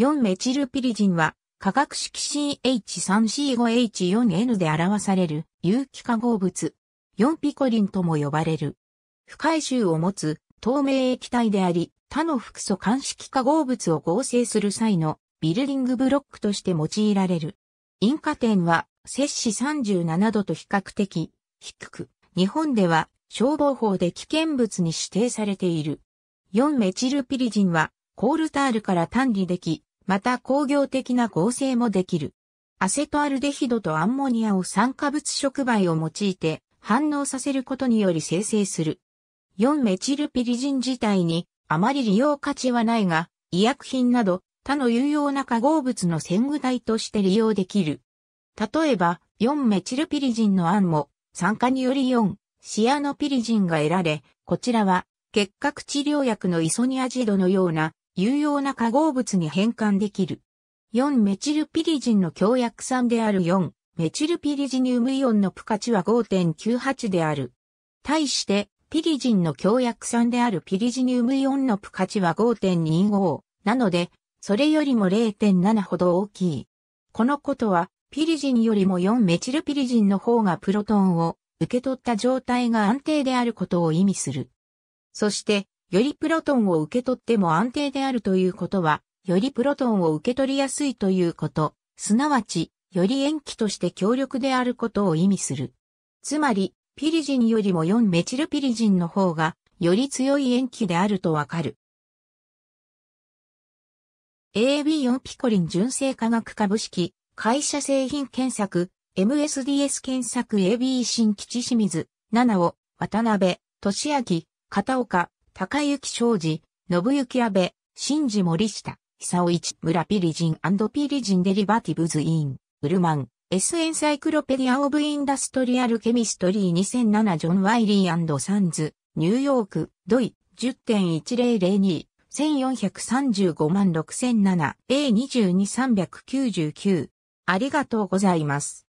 4メチルピリジンは化学式 CH3C5H4N で表される有機化合物。4ピコリンとも呼ばれる。不回収を持つ透明液体であり、他の複素間式化合物を合成する際のビルディングブロックとして用いられる。引火点は摂氏37度と比較的低く、日本では消防法で危険物に指定されている。4メチルピリジンはコールタールから単理でき、また工業的な合成もできる。アセトアルデヒドとアンモニアを酸化物触媒を用いて反応させることにより生成する。4メチルピリジン自体にあまり利用価値はないが、医薬品など他の有用な化合物の潜具体として利用できる。例えば、4メチルピリジンの案も酸化により4シアノピリジンが得られ、こちらは結核治療薬のイソニアジドのような有用な化合物に変換できる。4メチルピリジンの強薬酸である4メチルピリジニウムイオンのプカチは5.98である。対して、ピリジンの強薬酸であるピリジニウムイオンのプカチは5.25なので、それよりも0.7ほど大きい。このことは、ピリジンよりも4メチルピリジンの方がプロトンを受け取った状態が安定であることを意味する。そして、よりプロトンを受け取っても安定であるということは、よりプロトンを受け取りやすいということ、すなわち、より塩基として強力であることを意味する。つまり、ピリジンよりも4メチルピリジンの方が、より強い塩基であるとわかる。AB4 ピコリン純正化学株式、会社製品検索、MSDS 検索 AB 新基地清水、7を、渡辺、俊明、片岡、高幸昌治、信行安倍、新次森下、久一村ピリジンピリジンデリバティブズイン、ウルマン、S エンサイクロペディア・オブ・インダストリアル・ケミストリー2007ジョン・ワイリーサンズ、ニューヨーク、ドイ、10.1002。1435万 6007A22399 ありがとうございます。